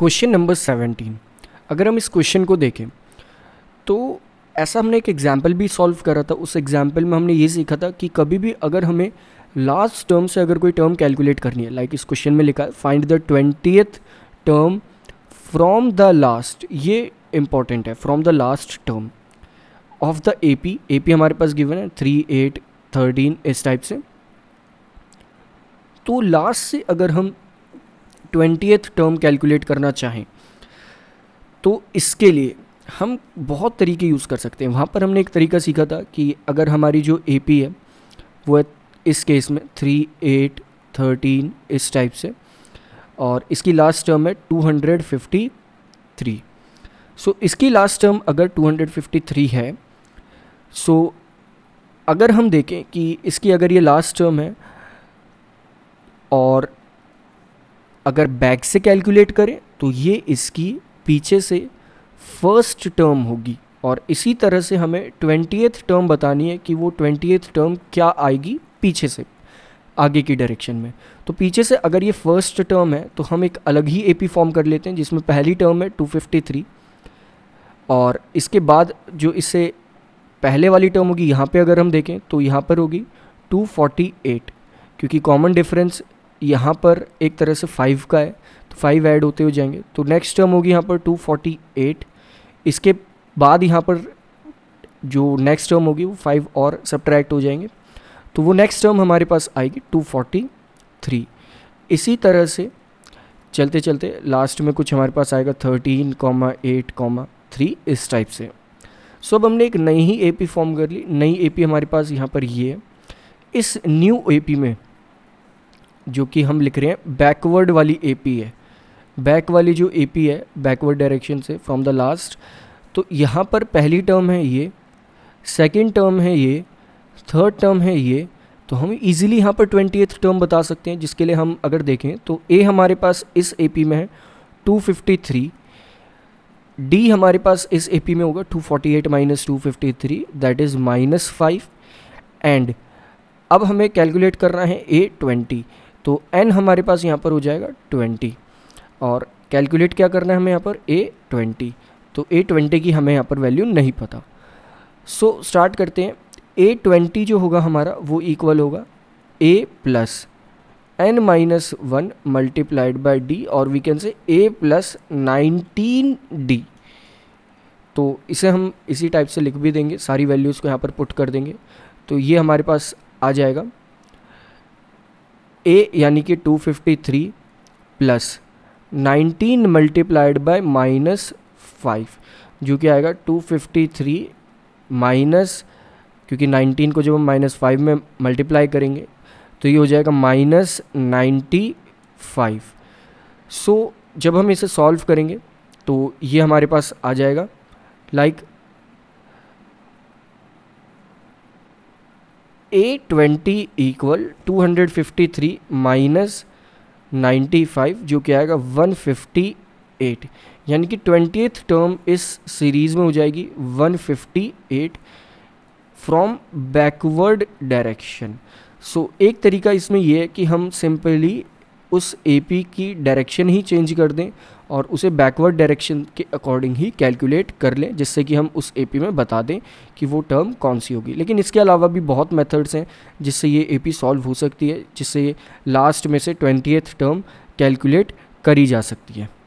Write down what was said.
question number seventeen अगर हम इस क्वेश्चन को देखें तो ऐसा हमने एक एग्जाम्पल भी सॉल्व करा था उस एग्जाम्पल में हमने ये सीखा था कि कभी भी अगर हमें लास्ट टर्म से अगर कोई टर्म कैलकुलेट करनी है लाइक like इस क्वेश्चन में लिखा है find the twentieth term from the last ये इंपॉर्टेंट है from the last term of the A P A P हमारे पास गिवन है थ्री एट थर्टीन इस टाइप से तो लास्ट से अगर हम ट्वेंटी टर्म कैलकुलेट करना चाहें तो इसके लिए हम बहुत तरीके यूज़ कर सकते हैं वहाँ पर हमने एक तरीका सीखा था कि अगर हमारी जो ए पी है वो है इस केस में थ्री एट थर्टीन इस टाइप से और इसकी लास्ट टर्म है two hundred fifty three so इसकी लास्ट टर्म अगर टू हंड्रेड फिफ्टी थ्री है सो so, अगर हम देखें कि इसकी अगर ये लास्ट टर्म है और अगर बैक से कैलकुलेट करें तो ये इसकी पीछे से फर्स्ट टर्म होगी और इसी तरह से हमें ट्वेंटी टर्म बतानी है कि वो ट्वेंटी टर्म क्या आएगी पीछे से आगे की डायरेक्शन में तो पीछे से अगर ये फर्स्ट टर्म है तो हम एक अलग ही ए फॉर्म कर लेते हैं जिसमें पहली टर्म है 253 और इसके बाद जो इसे पहले वाली टर्म होगी यहाँ पे अगर हम देखें तो यहाँ पर होगी 248 क्योंकि कॉमन डिफरेंस यहाँ पर एक तरह से फाइव का है तो फाइव ऐड होते हुए जाएंगे तो नेक्स्ट टर्म होगी यहाँ पर टू फोर्टी एट इसके बाद यहाँ पर जो नेक्स्ट टर्म होगी वो फाइव और सब्ट्रैक्ट हो जाएंगे तो वो नेक्स्ट टर्म हमारे पास आएगी टू फोर्टी थ्री इसी तरह से चलते चलते लास्ट में कुछ हमारे पास आएगा thirteen comma eight comma three इस टाइप से सो अब हमने एक नई ही ए फॉर्म कर ली नई ए हमारे पास यहाँ पर ये है इस न्यू ए में जो कि हम लिख रहे हैं बैकवर्ड वाली ए है बैक वाली जो ए है बैकवर्ड डायरेक्शन से फ्रॉम द लास्ट तो यहाँ पर पहली टर्म है ये सेकेंड टर्म है ये थर्ड टर्म है ये तो हम इजीली यहाँ पर ट्वेंटी टर्म बता सकते हैं जिसके लिए हम अगर देखें तो ए हमारे पास इस ए में है 253 डी हमारे पास इस ए में होगा 248 forty eight minus two that is minus five and अब हमें कैलकुलेट करना है ए ट्वेंटी तो n हमारे पास यहाँ पर हो जाएगा ट्वेंटी और कैलकुलेट क्या करना है हमें यहाँ पर ए ट्वेंटी तो ए ट्वेंटी की हमें यहाँ पर वैल्यू नहीं पता सो so, स्टार्ट करते हैं ए ट्वेंटी जो होगा हमारा वो इक्वल होगा A plus N minus one multiplied by D और we can say A plus nineteen D तो इसे हम इसी टाइप से लिख भी देंगे सारी वैल्यूज़ को यहाँ पर पुट कर देंगे तो ये हमारे पास आ जाएगा ए यानी कि 253 plus 19 multiplied by minus five जो कि आएगा 253 माइनस क्योंकि 19 को जब हम माइनस फाइव में मल्टीप्लाई करेंगे तो ये हो जाएगा माइनस नाइन्टी फाइव सो जब हम इसे सॉल्व करेंगे तो ये हमारे पास आ जाएगा like like, A twenty equal to hundred fifty three minus ninety five जो क्या आएगा वन फिफ्टी एट यानी कि ट्वेंटी टर्म इस सीरीज़ में हो जाएगी one fifty eight from backward direction so एक तरीका इसमें यह है कि हम सिंपली उस ए पी की डायरेक्शन ही चेंज कर दें और उसे बैकवर्ड डायरेक्शन के अकॉर्डिंग ही कैलकुलेट कर लें जिससे कि हम उस पी में बता दें कि वो टर्म कौन सी होगी लेकिन इसके अलावा भी बहुत मेथड्स हैं जिससे ये पी सॉल्व हो सकती है जिससे लास्ट में से एथ टर्म कैलकुलेट करी जा सकती है